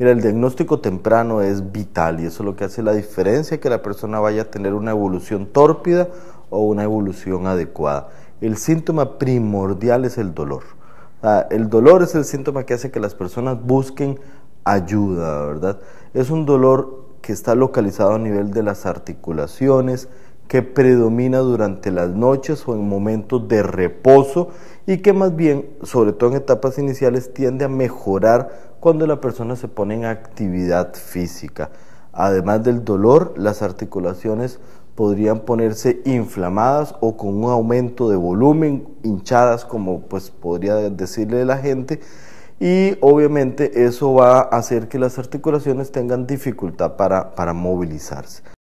Mira, el diagnóstico temprano es vital y eso es lo que hace la diferencia que la persona vaya a tener una evolución tórpida o una evolución adecuada. El síntoma primordial es el dolor. el dolor es el síntoma que hace que las personas busquen ayuda, ¿verdad? Es un dolor que está localizado a nivel de las articulaciones, que predomina durante las noches o en momentos de reposo y que más bien, sobre todo en etapas iniciales, tiende a mejorar cuando la persona se pone en actividad física. Además del dolor, las articulaciones podrían ponerse inflamadas o con un aumento de volumen, hinchadas como pues podría decirle la gente, y obviamente eso va a hacer que las articulaciones tengan dificultad para, para movilizarse.